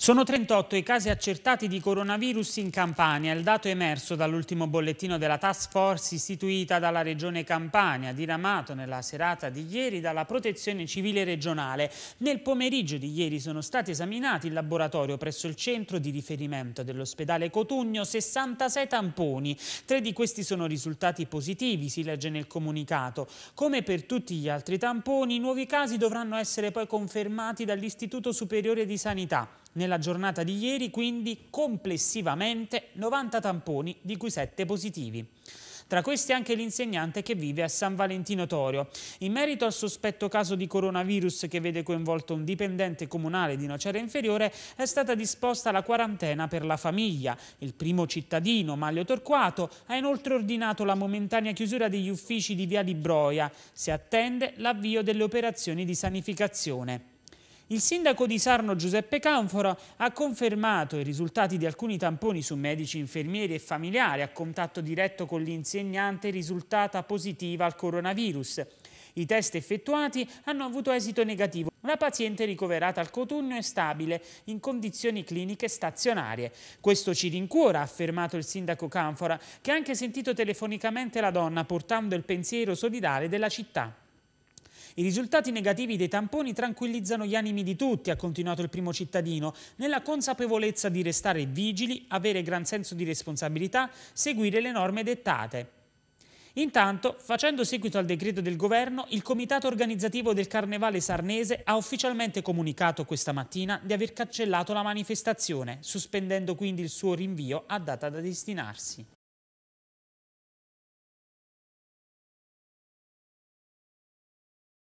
Sono 38 i casi accertati di coronavirus in Campania, il dato emerso dall'ultimo bollettino della task force istituita dalla regione Campania, diramato nella serata di ieri dalla protezione civile regionale. Nel pomeriggio di ieri sono stati esaminati in laboratorio presso il centro di riferimento dell'ospedale Cotugno 66 tamponi. Tre di questi sono risultati positivi, si legge nel comunicato. Come per tutti gli altri tamponi, i nuovi casi dovranno essere poi confermati dall'Istituto Superiore di Sanità. Nel nella giornata di ieri, quindi complessivamente 90 tamponi, di cui 7 positivi. Tra questi anche l'insegnante che vive a San Valentino Torio. In merito al sospetto caso di coronavirus che vede coinvolto un dipendente comunale di Nocera Inferiore, è stata disposta la quarantena per la famiglia. Il primo cittadino, Maglio Torquato, ha inoltre ordinato la momentanea chiusura degli uffici di Via di Broia. Si attende l'avvio delle operazioni di sanificazione. Il sindaco di Sarno Giuseppe Canfora ha confermato i risultati di alcuni tamponi su medici, infermieri e familiari a contatto diretto con l'insegnante risultata positiva al coronavirus. I test effettuati hanno avuto esito negativo. La paziente ricoverata al cotunno è stabile, in condizioni cliniche stazionarie. Questo ci rincuora, ha affermato il sindaco Canfora, che ha anche sentito telefonicamente la donna portando il pensiero solidale della città. I risultati negativi dei tamponi tranquillizzano gli animi di tutti, ha continuato il primo cittadino, nella consapevolezza di restare vigili, avere gran senso di responsabilità, seguire le norme dettate. Intanto, facendo seguito al decreto del governo, il comitato organizzativo del Carnevale Sarnese ha ufficialmente comunicato questa mattina di aver cancellato la manifestazione, sospendendo quindi il suo rinvio a data da destinarsi.